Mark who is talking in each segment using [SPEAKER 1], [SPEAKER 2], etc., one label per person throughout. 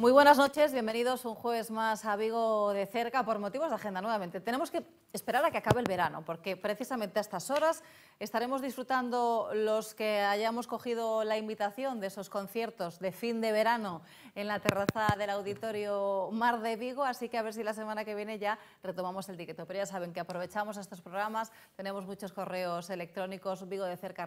[SPEAKER 1] Muy buenas noches, bienvenidos un jueves más a Vigo de cerca por motivos de agenda nuevamente. Tenemos que esperar a que acabe el verano porque precisamente a estas horas estaremos disfrutando los que hayamos cogido la invitación de esos conciertos de fin de verano en la terraza del auditorio Mar de Vigo, así que a ver si la semana que viene ya retomamos el tiqueto. Pero ya saben que aprovechamos estos programas, tenemos muchos correos electrónicos, vigo de cerca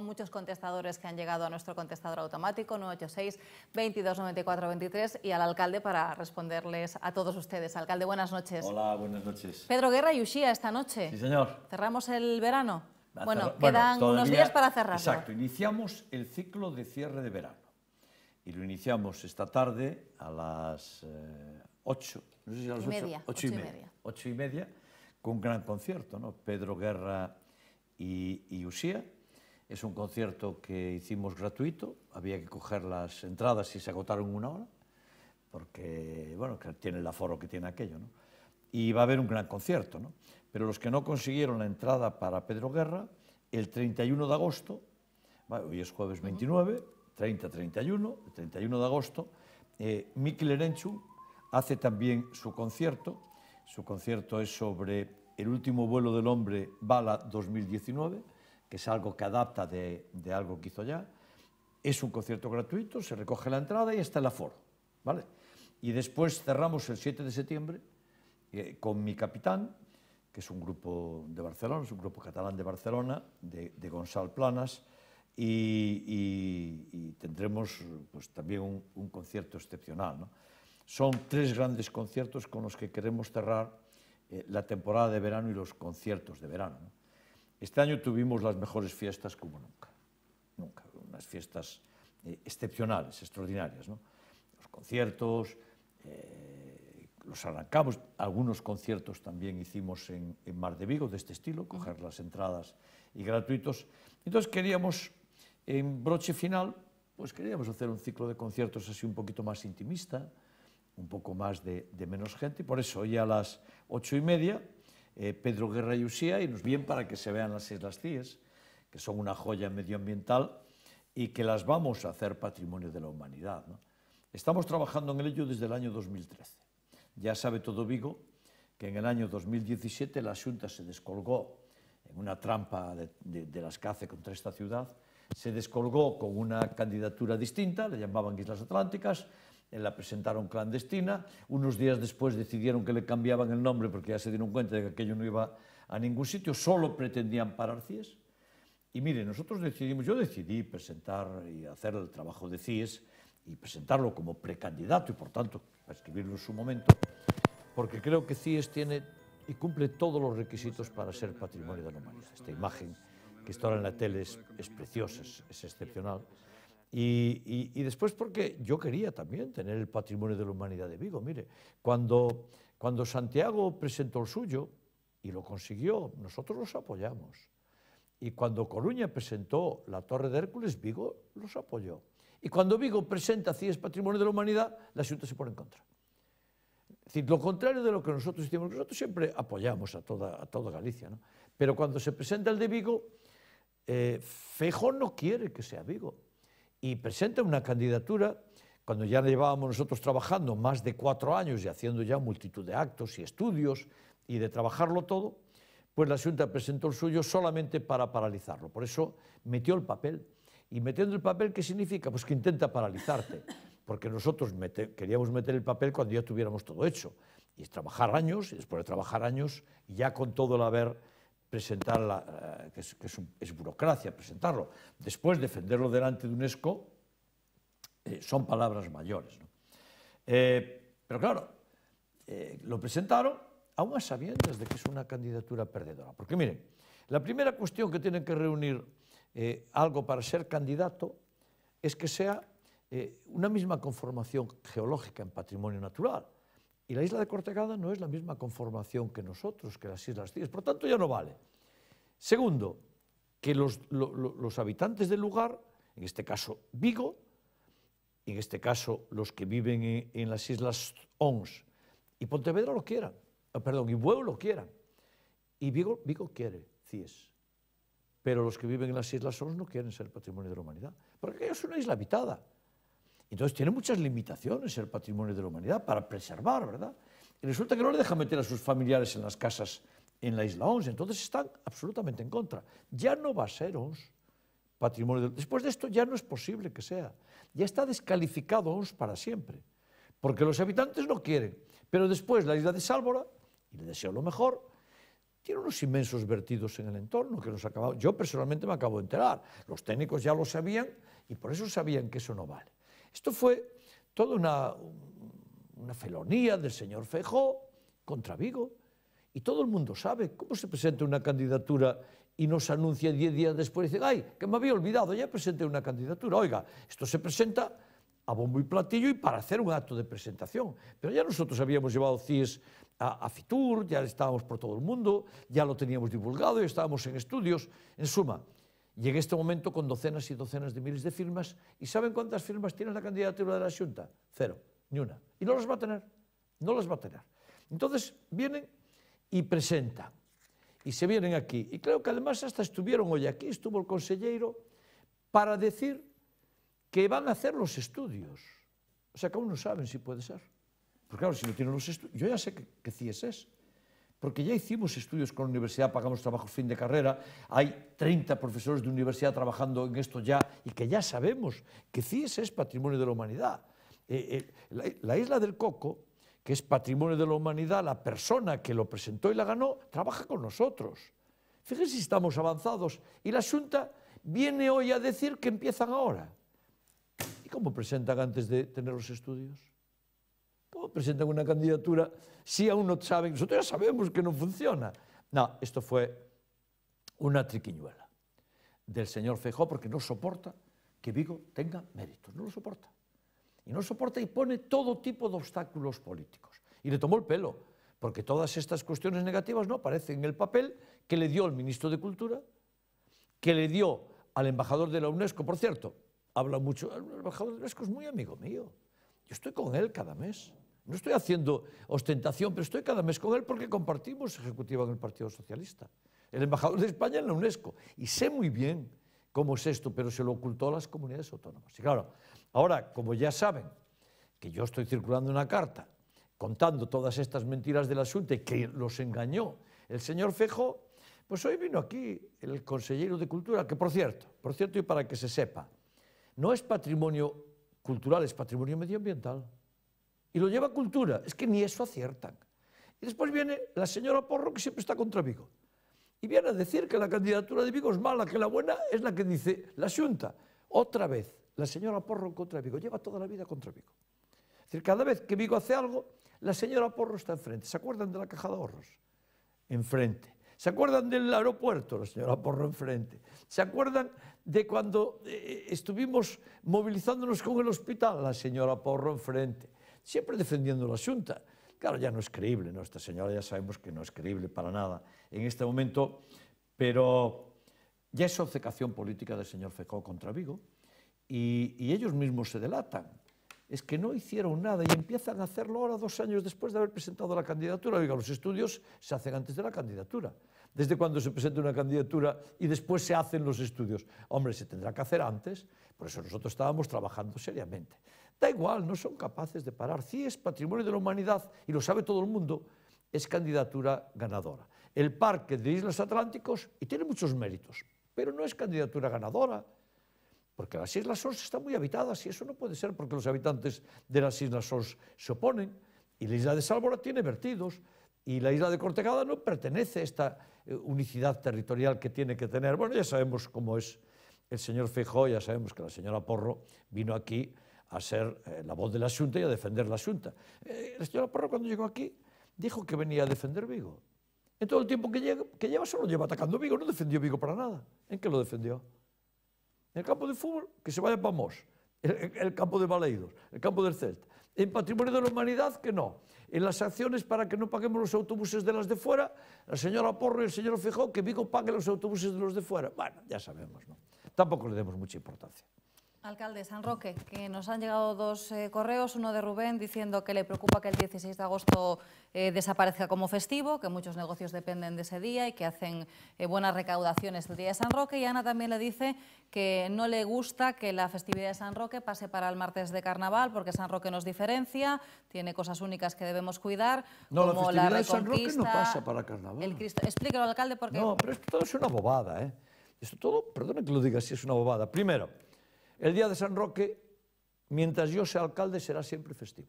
[SPEAKER 1] muchos contestadores que han llegado a nuestro contestador automático 986 2294 23 y al alcalde para responderles a todos ustedes. Alcalde, buenas noches.
[SPEAKER 2] Hola, buenas noches.
[SPEAKER 1] Pedro Guerra y usía esta noche. Sí, señor. ¿Cerramos el verano?
[SPEAKER 2] Bueno, quedan unos días para cerrar Exacto, iniciamos el ciclo de cierre de verano. Y lo iniciamos esta tarde a las 8, eh, no sé si a las y media, y, media. y media, con un gran concierto, ¿no? Pedro Guerra y, usía es un concierto que hicimos gratuito, había que coger las entradas y se agotaron una hora, porque, bueno, tiene el aforo que tiene aquello, ¿no? Y va a haber un gran concierto, ¿no? Pero los que no consiguieron la entrada para Pedro Guerra, el 31 de agosto, hoy es jueves 29, 30-31, el 31 de agosto, eh, Miki hace también su concierto. Su concierto es sobre el último vuelo del hombre, Bala 2019, que es algo que adapta de, algo que hizo ya. Es un concierto gratuito, se recoge la entrada y está el aforo. ¿vale? Y después cerramos el 7 de septiembre eh, con Mi Capitán, que es un grupo de Barcelona, es un grupo catalán de Barcelona, de, de Gonzal Planas, y, tendremos pues, también un, concierto excepcional. Son tres grandes conciertos con los que queremos cerrar eh, la temporada de verano y los conciertos de verano. Este año tuvimos las mejores fiestas como nunca, nunca, unas fiestas eh, excepcionales, extraordinarias, Los conciertos, eh, los arrancamos, algunos conciertos también hicimos en, Mar de Vigo de este estilo, coger las entradas y gratuitos. Entonces queríamos, en broche final, pues queríamos hacer un ciclo de conciertos así un poquito más intimista, un poco más de, de menos gente, y por eso hoy a las ocho y media eh, Pedro Guerra y Usía y nos bien para que se vean las Islas Cíes, que son una joya medioambiental y que las vamos a hacer patrimonio de la humanidad. Estamos trabajando en ello desde el año 2013. Ya sabe todo Vigo que en el año 2017 la Junta se descolgó en una trampa de, las cace contra esta ciudad, se descolgó con una candidatura distinta, le llamaban Islas Atlánticas, la presentaron clandestina, unos días después decidieron que le cambiaban el nombre porque ya se dieron cuenta de que aquello no iba a ningún sitio, solo pretendían parar CIES. Y mire, nosotros decidimos, yo decidí presentar y hacer el trabajo de CIES y presentarlo como precandidato y por tanto para escribirlo en su momento, porque creo que CIES tiene y cumple todos los requisitos para ser patrimonio de la humanidad. Esta imagen que está ahora en la tele es, preciosa, es excepcional. Y, después porque yo quería también tener el patrimonio de la humanidad de Vigo. Mire, cuando, cuando Santiago presentó el suyo y lo consiguió, nosotros los apoyamos. Y cuando Coruña presentó la Torre de Hércules, Vigo los apoyó. Y cuando Vigo presenta CIES Patrimonio de la Humanidad, la ciudad se pone en contra. Es decir, lo contrario de lo que nosotros hicimos, nosotros siempre apoyamos a toda, a toda Galicia, ¿no? Pero cuando se presenta el de Vigo, eh, no quiere que sea Vigo y presenta una candidatura cuando ya llevábamos nosotros trabajando más de cuatro años y haciendo ya multitud de actos y estudios y de trabajarlo todo, pues la Junta presentó el suyo solamente para paralizarlo. Por eso metió el papel. ¿Y metiendo el papel qué significa? Pues que intenta paralizarte, porque nosotros queríamos meter el papel cuando ya tuviéramos todo hecho. Y es trabajar años, y después de trabajar años, ya con todo el haber presentarla, eh, que, es, burocracia presentarlo, después defenderlo delante de UNESCO, eh, son palabras mayores. Eh, pero claro, lo presentaron aún sabiendo sabiendas de que es una candidatura perdedora. Porque miren, la primera cuestión que tienen que reunir algo para ser candidato es que sea una misma conformación geológica en patrimonio natural. Y la isla de Cortegada no es la misma conformación que nosotros, que las Islas Cíes, por tanto ya no vale. Segundo, que los, habitantes del lugar, en este caso Vigo, en este caso los que viven en, las Islas Ons, y Pontevedra lo quieran, ah, perdón, y Bueu lo quieran, y Vigo, Vigo quiere Cíes, pero los que viven en las Islas Ons no quieren ser patrimonio de la humanidad, porque es una isla habitada, entonces tiene muchas limitaciones el patrimonio de la humanidad para preservar, ¿verdad? Y resulta que no le deja meter a sus familiares en las casas en la isla 11, entonces están absolutamente en contra. Ya no va a ser ONS patrimonio. De... Después de esto ya no es posible que sea. Ya está descalificado ONS para siempre, porque los habitantes no quieren. Pero después la isla de Sálvora, y le deseo lo mejor, tiene unos inmensos vertidos en el entorno que nos acabamos. Yo personalmente me acabo de enterar. Los técnicos ya lo sabían y por eso sabían que eso no vale. Esto fue toda una, una felonía del señor Feijó contra Vigo. Y todo el mundo sabe cómo se presenta una candidatura y nos anuncia 10 días después y dicen, ay, que me había olvidado, ya presenté una candidatura. Oiga, esto se presenta a bombo y platillo y para hacer un acto de presentación. Pero ya nosotros habíamos llevado CIS a, a Fitur, ya estábamos por todo el mundo, ya lo teníamos divulgado y estábamos en estudios. En suma, E en este momento con docenas e docenas de miles de firmas. ¿Y saben cuántas firmas tiene la candidatura de la Xunta? Cero, ni una. Y no las va a tener, no las va a tener. Entonces vienen y presentan. Y se vienen aquí. Y creo que además hasta estuvieron hoy aquí, estuvo el consellero, para decir que van a hacer los estudios. O sea, que aún no saben si puede ser. Porque claro, si no tienen los estudios... Yo ya sé que, que CIES es. porque ya hicimos estudios con la universidad, pagamos trabajos fin de carrera, hay 30 profesores de universidad trabajando en esto ya y que ya sabemos que CIES es patrimonio de la humanidad. Eh, eh, la, isla del Coco, que es patrimonio de la humanidad, la persona que lo presentó y la ganó, trabaja con nosotros. Fíjense si estamos avanzados. Y la Junta viene hoy a decir que empiezan ahora. ¿Y cómo presentan antes de tener los estudios? Pues presentan una candidatura si aún no saben, nosotros ya sabemos que no funciona. No, esto fue una triquiñuela del señor Fejó, porque no soporta que Vigo tenga méritos, no lo soporta. Y no soporta y pone todo tipo de obstáculos políticos. Y le tomó el pelo, porque todas estas cuestiones negativas no aparecen en el papel que le dio el ministro de Cultura, que le dio al embajador de la UNESCO, por cierto, habla mucho, el embajador de la UNESCO es muy amigo mío, yo estoy con él cada mes. No estoy haciendo ostentación, pero estoy cada mes con él porque compartimos ejecutiva en el Partido Socialista. El embajador de España en la UNESCO. Y sé muy bien cómo es esto, pero se lo ocultó a las comunidades autónomas. Y claro, ahora, como ya saben que yo estoy circulando una carta contando todas estas mentiras del asunto y que los engañó el señor Fejo, pues hoy vino aquí el consejero de Cultura, que por cierto, por cierto y para que se sepa, no es patrimonio cultural, es patrimonio medioambiental y lo lleva cultura. Es que ni eso aciertan. Y después viene la señora Porro, que siempre está contra Vigo. Y viene a decir que la candidatura de Vigo es mala, que la buena es la que dice la Junta. Otra vez, la señora Porro contra Vigo. Lleva toda la vida contra Vigo. Es decir, cada vez que Vigo hace algo, la señora Porro está enfrente. ¿Se acuerdan de la caja de ahorros? Enfrente. ¿Se acuerdan del aeropuerto? La señora Porro enfrente. ¿Se acuerdan de cuando eh, eh, estuvimos movilizándonos con el hospital? La señora Porro enfrente. siempre defendiendo la xunta. Claro, ya no es creíble, ¿no? esta señora ya sabemos que no es creíble para nada en este momento, pero ya es obcecación política del señor Fecó contra Vigo y, y ellos mismos se delatan. Es que no hicieron nada y empiezan a hacerlo ahora dos años después de haber presentado la candidatura. Oiga, los estudios se hacen antes de la candidatura. Desde cuando se presenta una candidatura y después se hacen los estudios. Hombre, se tendrá que hacer antes. Por eso nosotros estábamos trabajando seriamente. Da igual, no son capaces de parar. Si es patrimonio de la humanidad, y lo sabe todo el mundo, es candidatura ganadora. El parque de Islas Atlánticos, y tiene muchos méritos, pero no es candidatura ganadora, porque las Islas Sors están muy habitadas y eso no puede ser porque los habitantes de las Islas Sors se oponen, y la isla de Sálvora tiene vertidos, y la isla de Cortegada no pertenece a esta eh, unicidad territorial que tiene que tener. Bueno, ya sabemos cómo es el señor Feijó, ya sabemos que la señora Porro vino aquí a ser eh, la voz de la Xunta y a defender la Xunta. Eh, la señora Parra cuando llegó aquí dijo que venía a defender Vigo. En todo el tiempo que, lleva, que lleva solo lleva atacando Vigo, no defendió Vigo para nada. ¿En qué lo defendió? En el campo de fútbol, que se vaya para Mos, el, el campo de Baleidos, el campo del Celta. En patrimonio de la humanidad, que no. En las acciones para que no paguemos los autobuses de las de fuera, la señora Porro y el señor Fijó, que Vigo pague los autobuses de los de fuera. Bueno, ya sabemos, ¿no? Tampoco le demos mucha importancia.
[SPEAKER 1] Alcalde San Roque, que nos han llegado dos eh, correos, uno de Rubén diciendo que le preocupa que el 16 de agosto eh, desaparezca como festivo, que muchos negocios dependen de ese día y que hacen eh, buenas recaudaciones el día de San Roque. Y Ana también le dice que no le gusta que la festividad de San Roque pase para el martes de carnaval, porque San Roque nos diferencia, tiene cosas únicas que debemos cuidar, como la, festividad la de San Roque no pasa para carnaval. El Explíquelo, alcalde, porque... No, pero
[SPEAKER 2] esto todo es una bobada, ¿eh? Esto todo, perdónenme que lo diga si es una bobada. Primero... El día de San Roque, mientras yo sea alcalde, será siempre festivo.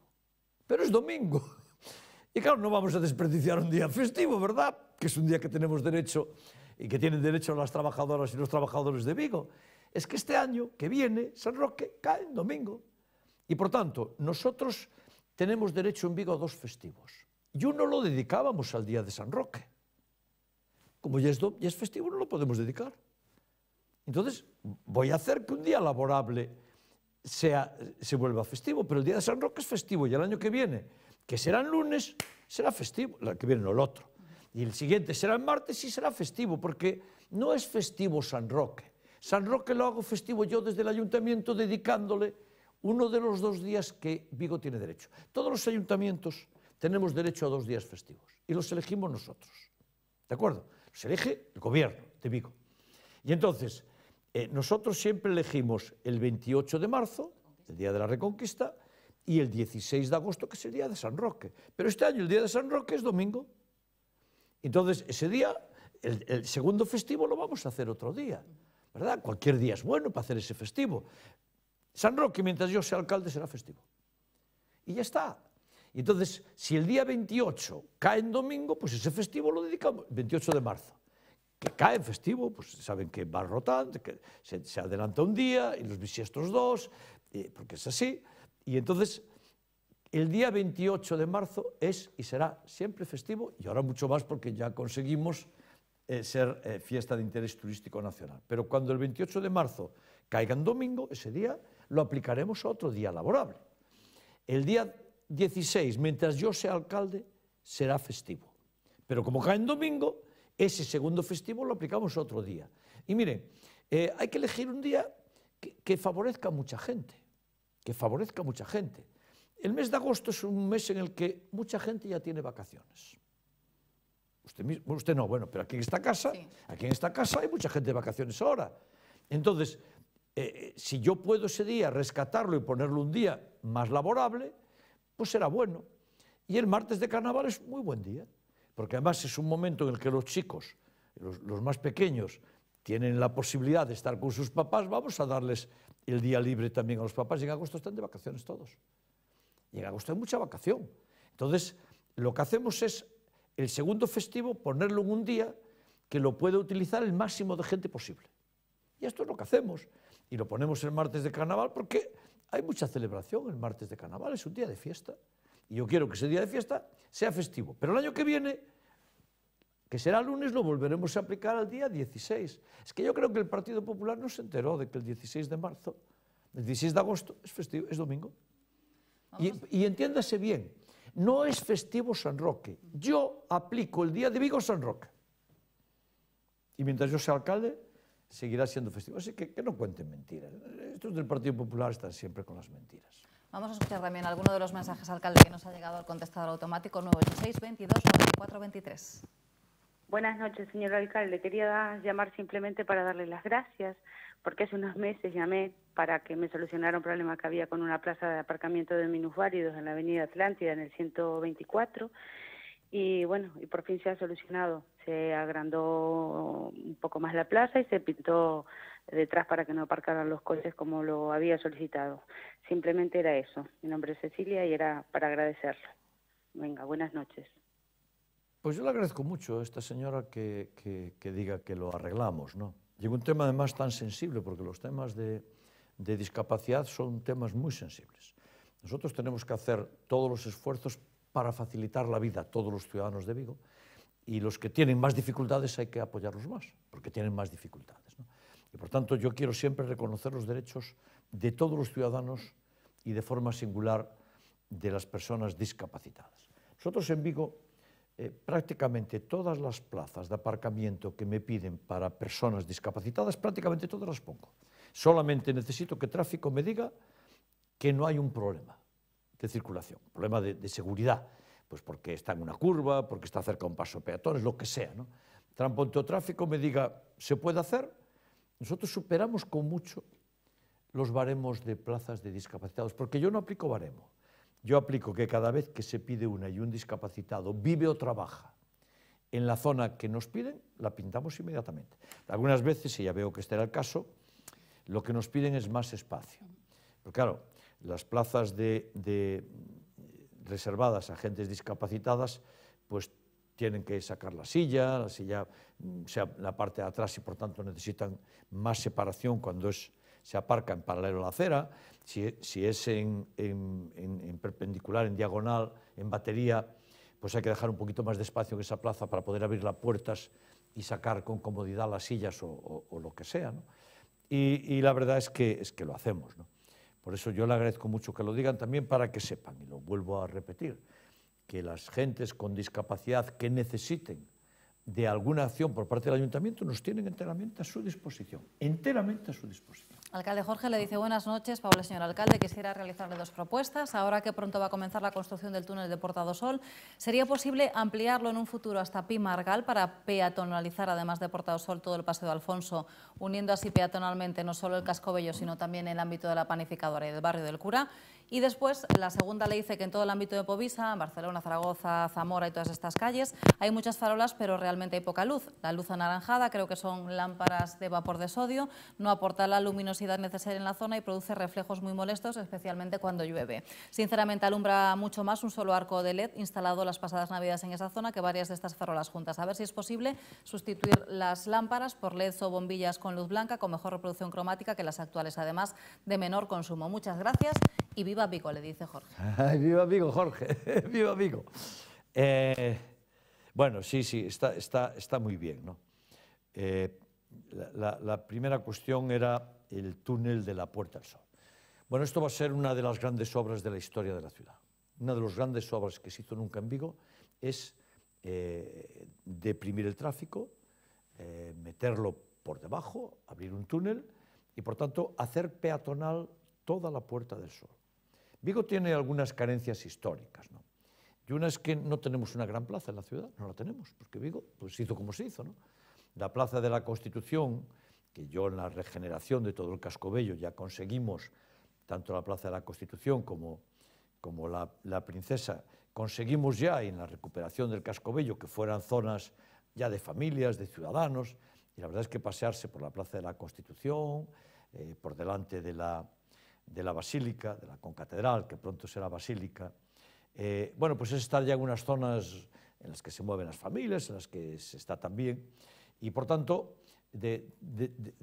[SPEAKER 2] Pero es domingo. Y claro, no vamos a desperdiciar un día festivo, ¿verdad? Que es un día que tenemos derecho y que tienen derecho las trabajadoras y los trabajadores de Vigo. Es que este año que viene, San Roque cae en domingo. Y por tanto, nosotros tenemos derecho en Vigo a dos festivos. Y uno lo dedicábamos al día de San Roque. Como ya es, ya es festivo, no lo podemos dedicar. Entonces, voy a hacer que un día laborable sea, se vuelva festivo, pero el día de San Roque es festivo y el año que viene, que será el lunes, será festivo, el que viene no el otro. Y el siguiente será el martes y será festivo, porque no es festivo San Roque. San Roque lo hago festivo yo desde el ayuntamiento dedicándole uno de los dos días que Vigo tiene derecho. Todos los ayuntamientos tenemos derecho a dos días festivos y los elegimos nosotros. ¿De acuerdo? Se elige el gobierno de Vigo. Y entonces, eh, nosotros siempre elegimos el 28 de marzo, el día de la Reconquista, y el 16 de agosto, que es el día de San Roque. Pero este año el día de San Roque es domingo. Entonces, ese día, el, segundo festivo lo vamos a hacer otro día. ¿Verdad? Cualquier día es bueno para hacer ese festivo. San Roque, mientras yo sea alcalde, será festivo. Y ya está. Entonces, si el día 28 cae en domingo, pues ese festivo lo dedicamos, 28 de marzo, que cae festivo, pues saben que va rotando, que se, se adelanta un día y los bisiestos dos, eh, porque es así. Y entonces el día 28 de marzo es y será siempre festivo y ahora mucho más porque ya conseguimos eh, ser eh, fiesta de interés turístico nacional. Pero cuando el 28 de marzo caiga en domingo, ese día lo aplicaremos a otro día laborable. El día 16, mientras yo sea alcalde, será festivo. Pero como cae en domingo, Ese segundo festivo lo aplicamos otro día. Y miren, eh, hay que elegir un día que, favorezca a mucha gente, que favorezca a mucha gente. El mes de agosto es un mes en el que mucha gente ya tiene vacaciones. Usted, mismo, usted no, bueno, pero aquí en esta casa, aquí en esta casa hay mucha gente de vacaciones ahora. Entonces, eh, eh, si yo puedo ese día rescatarlo y ponerlo un día más laborable, pues será bueno. Y el martes de carnaval es muy buen día porque además es un momento en el que los chicos, los, más pequeños, tienen la posibilidad de estar con sus papás, vamos a darles el día libre también a los papás y en agosto están de vacaciones todos. Y en agosto hay mucha vacación. Entonces, lo que hacemos es el segundo festivo ponerlo en un día que lo pueda utilizar el máximo de gente posible. Y esto es lo que hacemos. Y lo ponemos el martes de carnaval porque hay mucha celebración el martes de carnaval, es un día de fiesta. Y yo quiero que ese día de fiesta sea festivo. Pero el año que viene, que será lunes, lo volveremos a aplicar al día 16. Es que yo creo que el Partido Popular no se enteró de que el 16 de marzo, el 16 de agosto, es festivo, es domingo. Y, entiéndase bien, no es festivo San Roque. Yo aplico el día de Vigo San Roque. Y mientras yo sea alcalde, seguirá siendo festivo. Así que que no cuenten mentiras. Estos del Partido Popular están siempre con las mentiras.
[SPEAKER 1] Vamos a escuchar también alguno de los mensajes, alcalde, que nos ha llegado al contestador automático 986 22 423. Buenas noches, señor alcalde. Quería llamar simplemente para darle las gracias, porque hace unos meses llamé para que me solucionara un problema que había con una plaza de aparcamiento de minusválidos en la avenida Atlántida, en el 124 y bueno, y por fin se ha solucionado. Se agrandó un poco más la plaza y se pintó detrás para que no aparcaran los coches como lo había solicitado. Simplemente era eso. Mi nombre es Cecilia y era para agradecerle. Venga, buenas noches.
[SPEAKER 2] Pues yo le agradezco mucho a esta señora que, diga que lo arreglamos, ¿no? llegó un tema además tan sensible, porque los temas de, de discapacidad son temas muy sensibles. Nosotros tenemos que hacer todos los esfuerzos para facilitar la vida a todos los ciudadanos de Vigo y los que tienen más dificultades hay que apoyarlos más, porque tienen más dificultades. ¿no? Y por tanto yo quiero siempre reconocer los derechos de todos los ciudadanos y de forma singular de las personas discapacitadas. Nosotros en Vigo eh, prácticamente todas las plazas de aparcamiento que me piden para personas discapacitadas, prácticamente todas las pongo. Solamente necesito que tráfico me diga que no hay un problema. de circulación, problema de, seguridad, pues porque está en una curva, porque está cerca de un paso peatones, lo que sea. ¿no? tráfico me diga, ¿se puede hacer? Nosotros superamos con mucho los baremos de plazas de discapacitados, porque yo no aplico baremo. Yo aplico que cada vez que se pide una y un discapacitado vive o trabaja en la zona que nos piden, la pintamos inmediatamente. Algunas veces, y ya veo que este era el caso, lo que nos piden es más espacio. Pero claro, las plazas de, reservadas a gentes discapacitadas, pues tienen que sacar la silla, la silla mm, sea la parte de atrás y por tanto necesitan más separación cuando se aparca en paralelo a la acera, si, es en, perpendicular, en diagonal, en batería, pues hay que dejar un poquito más de espacio en esa plaza para poder abrir las puertas y sacar con comodidad las sillas o, lo que sea. Y, la verdad es que, es que lo hacemos. Por eso yo le agradezco mucho que lo digan también para que sepan, y lo vuelvo a repetir, que las gentes con discapacidad que necesiten de alguna acción por parte del ayuntamiento nos tienen enteramente a su disposición, enteramente a su disposición.
[SPEAKER 1] Alcalde Jorge le dice buenas noches. pablo, señor alcalde, quisiera realizarle dos propuestas. Ahora que pronto va a comenzar la construcción del túnel de Portado Sol, ¿sería posible ampliarlo en un futuro hasta Pimargal para peatonalizar, además de Portado Sol, todo el Paseo de Alfonso, uniendo así peatonalmente no solo el casco bello, sino también el ámbito de la panificadora y del barrio del Cura? Y después, la segunda le dice que en todo el ámbito de Povisa, Barcelona, Zaragoza, Zamora y todas estas calles, hay muchas farolas, pero realmente hay poca luz. La luz anaranjada creo que son lámparas de vapor de sodio, no aporta la luminosidad necesaria en la zona y produce reflejos muy molestos, especialmente cuando llueve. Sinceramente alumbra mucho más un solo arco de LED instalado las pasadas navidades en esa zona que varias de estas farolas juntas. A ver si es posible sustituir las lámparas por led o bombillas con luz blanca con mejor reproducción cromática que las actuales, además de menor consumo. Muchas gracias y viva Vigo, le dice Jorge.
[SPEAKER 2] Ay, viva Vigo, Jorge, viva Vigo. Eh, bueno, sí, sí, está, está, está muy bien. ¿no? Eh, la primera cuestión era el túnel de la Puerta del Sol. Bueno, esto va a ser una de las grandes obras de la historia de la ciudad. Una de las grandes obras que se hizo nunca en Vigo es eh, deprimir el tráfico, eh, meterlo por debajo, abrir un túnel y, por tanto, hacer peatonal toda la Puerta del Sol. Vigo tiene algunas carencias históricas, ¿no? Y una es que no tenemos una gran plaza en la ciudad, no la tenemos, porque Vigo pues, se hizo como se hizo, ¿no? La plaza de la Constitución, que yo en la regeneración de todo el casco bello ya conseguimos, tanto la Plaza de la Constitución como, como la, Princesa, conseguimos ya en la recuperación del casco bello que fueran zonas ya de familias, de ciudadanos, y la verdad es que pasearse por la Plaza de la Constitución, eh, por delante de la, de la Basílica, de la Concatedral, que pronto será Basílica, eh, bueno, pues es estar ya en unas zonas en las que se mueven las familias, en las que se está también, y por tanto de,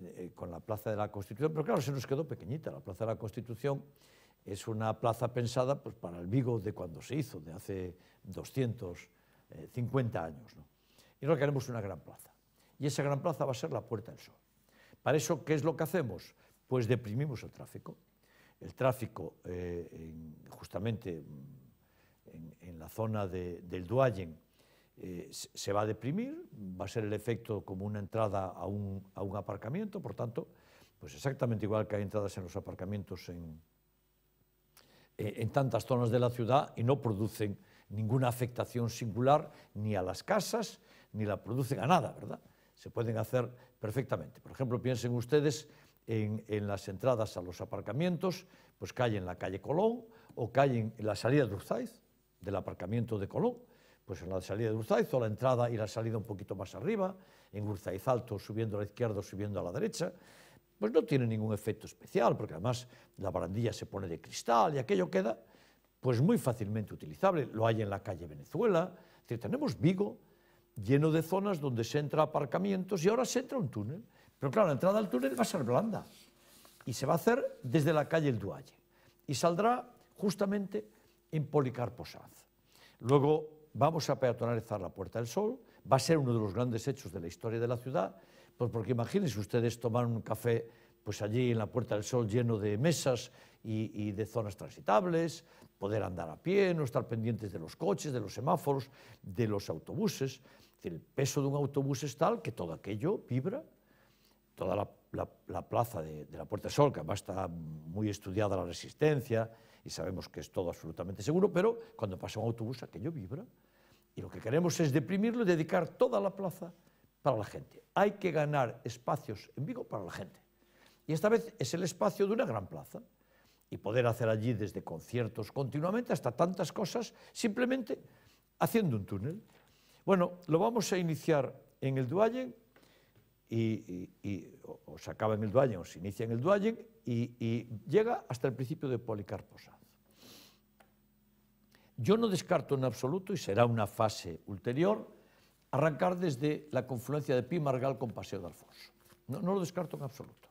[SPEAKER 2] eh, con la Plaza de la Constitución, pero claro, se nos quedó pequeñita. La Plaza de la Constitución es una plaza pensada pues, para el Vigo de cuando se hizo, de hace 250 años. Y lo queremos una gran plaza. Y esa gran plaza va a ser la Puerta del Sol. Para eso, ¿qué es lo que hacemos? Pues deprimimos el tráfico. El tráfico, eh, justamente en, en, la zona de, del Duayen, eh, se va a deprimir, va a ser el efecto como una entrada a un, a un aparcamiento, por tanto, pues exactamente igual que hay entradas en los aparcamientos en, eh, en tantas zonas de la ciudad y no producen ninguna afectación singular ni a las casas, ni la producen a nada, ¿verdad? Se pueden hacer perfectamente. Por ejemplo, piensen ustedes en, en las entradas a los aparcamientos, pues calle en la calle Colón o calle en la salida de Urzaiz, del aparcamiento de Colón, pues en la salida de Urzaiz o la entrada y la salida un poquito más arriba, en Urzaiz alto subiendo a la izquierda o subiendo a la derecha, pues no tiene ningún efecto especial, porque además la barandilla se pone de cristal y aquello queda pues muy fácilmente utilizable. Lo hay en la calle Venezuela, tenemos Vigo lleno de zonas donde se entra aparcamientos y ahora se entra un túnel. Pero claro, la entrada al túnel va a ser blanda y se va a hacer desde la calle El Dualle y saldrá justamente en Policarpo Sanz. Luego vamos a peatonalizar la Puerta del Sol, va a ser uno de los grandes hechos de la historia de la ciudad, pues porque imagínense ustedes tomar un café pues allí en la Puerta del Sol lleno de mesas y, de zonas transitables, poder andar a pie, no estar pendientes de los coches, de los semáforos, de los autobuses. El peso de un autobús es tal que todo aquello vibra, toda la, plaza de, de, la Puerta del Sol, que además está muy estudiada la resistencia y sabemos que es todo absolutamente seguro, pero cuando pasa un autobús aquello vibra. Y lo que queremos es deprimirlo y dedicar toda la plaza para la gente. Hay que ganar espacios en Vigo para la gente. Y esta vez es el espacio de una gran plaza y poder hacer allí desde conciertos continuamente hasta tantas cosas, simplemente haciendo un túnel. Bueno, lo vamos a iniciar en el Duallen y, o, se acaba en el Duallen o se inicia en el Duallen y, llega hasta el principio de Policarpo yo no descarto en absoluto, y será una fase ulterior, arrancar desde la confluencia de Pimargal con Paseo de Alfonso. No, lo descarto en absoluto.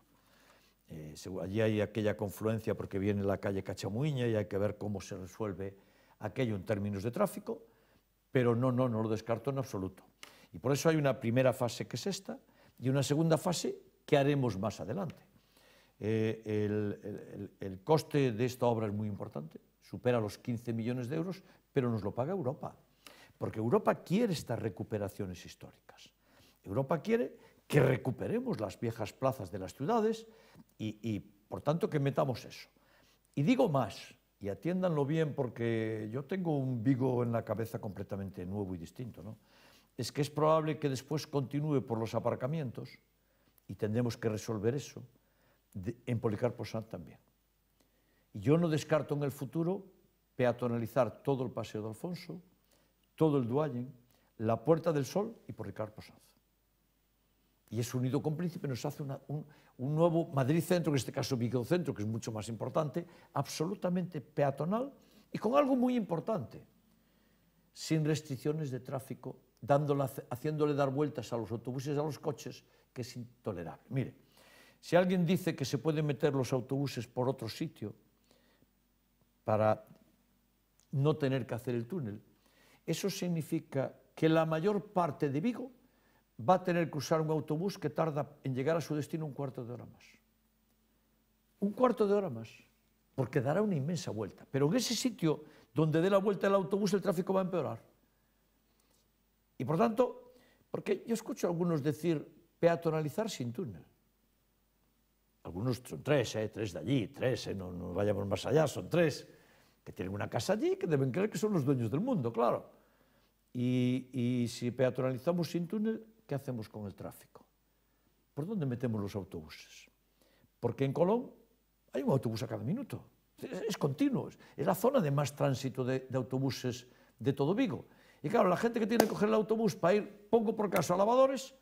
[SPEAKER 2] Eh, allí hay aquella confluencia porque viene la calle Cachamuiña y hay que ver cómo se resuelve aquello en términos de tráfico, pero no, no, no lo descarto en absoluto. Y por eso hay una primera fase que es esta y una segunda fase que haremos más adelante. Eh, el coste de esta obra es muy importante, supera los 15 millones de euros, pero nos lo paga Europa, porque Europa quiere estas recuperaciones históricas. Europa quiere que recuperemos las viejas plazas de las ciudades y, por tanto, que metamos eso. Y digo más, y atiéndanlo bien porque yo tengo un Vigo en la cabeza completamente nuevo y distinto, Es que es probable que después continúe por los aparcamientos y tendremos que resolver eso en Policarpo Sant también. Yo no descarto en el futuro peatonalizar todo el Paseo de Alfonso, todo el Duallen, la Puerta del Sol y por Ricardo Sanz. Y es unido con Príncipe, nos hace una, un, un, nuevo Madrid Centro, en este caso Vigo Centro, que es mucho más importante, absolutamente peatonal y con algo muy importante, sin restricciones de tráfico, dándole, haciéndole dar vueltas a los autobuses, a los coches, que es intolerable. Mire, si alguien dice que se pueden meter los autobuses por otro sitio, para no tener que hacer el túnel. Eso significa que la mayor parte de Vigo va a tener que usar un autobús que tarda en llegar a su destino un cuarto de hora más. Un cuarto de hora más, porque dará una inmensa vuelta. Pero en ese sitio donde dé la vuelta el autobús el tráfico va a empeorar. Y por tanto, porque yo escucho a algunos decir peatonalizar sin túnel. algunos son tres, eh, tres de allí, tres, eh, no, no vayamos más allá, son tres, que tienen una casa allí, que deben creer que son los dueños del mundo, claro. Y, y si peatonalizamos sin túnel, ¿qué hacemos con el tráfico? ¿Por dónde metemos los autobuses? Porque en Colón hay un autobús a cada minuto, es, es continuo, es, la zona de más tránsito de, de autobuses de todo Vigo. Y claro, la gente que tiene que coger el autobús para ir, pongo por caso, a lavadores,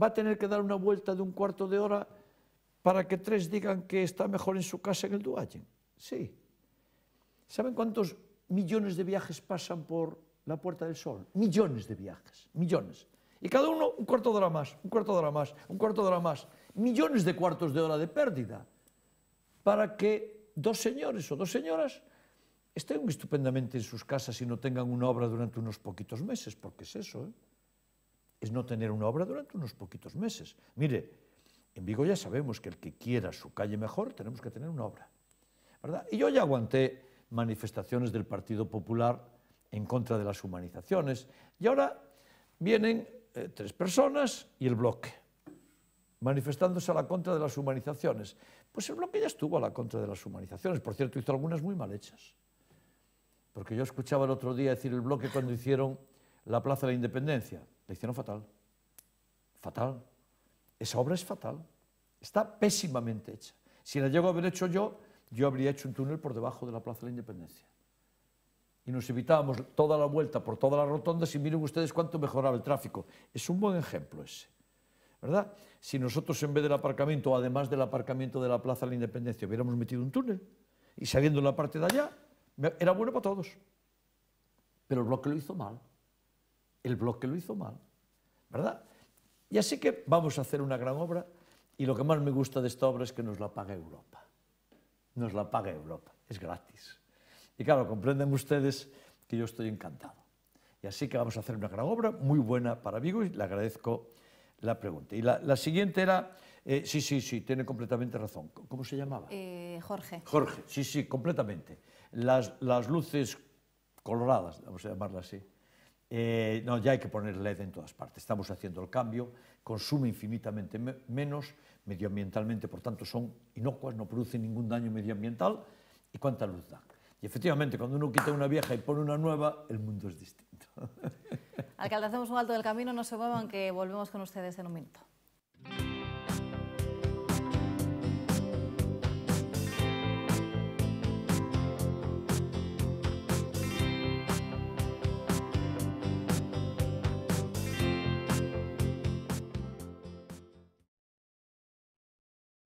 [SPEAKER 2] va a tener que dar una vuelta de un cuarto de hora para que tres digan que está mejor en su casa en el Duallen. Sí. ¿Saben cuántos millones de viajes pasan por la Puerta del Sol? Millones de viajes, millones. Y cada uno un cuarto de hora más, un cuarto de hora más, un cuarto de hora más. Millones de cuartos de hora de pérdida para que dos señores o dos señoras estén estupendamente en sus casas y no tengan una obra durante unos poquitos meses, porque es eso, ¿eh? es no tener una obra durante unos poquitos meses. Mire, En Vigo ya sabemos que el que quiera su calle mejor, tenemos que tener una obra. ¿verdad? Y yo ya aguanté manifestaciones del Partido Popular en contra de las humanizaciones. Y ahora vienen eh, tres personas y el bloque, manifestándose a la contra de las humanizaciones. Pues el bloque ya estuvo a la contra de las humanizaciones. Por cierto, hizo algunas muy mal hechas. Porque yo escuchaba el otro día decir el bloque cuando hicieron la Plaza de la Independencia. La hicieron fatal. Fatal. Esa obra es fatal, está pésimamente hecha. Si la llego a haber hecho yo, yo habría hecho un túnel por debajo de la Plaza de la Independencia. Y nos evitábamos toda la vuelta por todas las rotondas y miren ustedes cuánto mejoraba el tráfico. Es un buen ejemplo ese. ¿Verdad? Si nosotros en vez del aparcamiento, además del aparcamiento de la Plaza de la Independencia, hubiéramos metido un túnel y saliendo en la parte de allá, era bueno para todos. Pero el bloque lo hizo mal. El bloque lo hizo mal. ¿Verdad? Y así que vamos a hacer una gran obra y lo que más me gusta de esta obra es que nos la paga Europa. Nos la paga Europa, es gratis. Y claro, comprenden ustedes que yo estoy encantado. Y así que vamos a hacer una gran obra, muy buena para Vigo, y le agradezco la pregunta. Y la, siguiente era, eh, sí, sí, sí, tiene completamente razón. ¿Cómo se llamaba?
[SPEAKER 1] Eh, Jorge. Jorge,
[SPEAKER 2] sí, sí, completamente. Las, las luces coloradas, vamos a llamarlas así. Eh, no, ya hay que poner LED en todas partes. Estamos haciendo el cambio, consume infinitamente menos medioambientalmente, por tanto son inocuas, no producen ningún daño medioambiental. ¿Y cuánta luz da. Y efectivamente, cuando uno quita una vieja y pone una nueva, el mundo es distinto.
[SPEAKER 1] Alcalde, hacemos un alto del camino, no se muevan, que volvemos con ustedes en un minuto.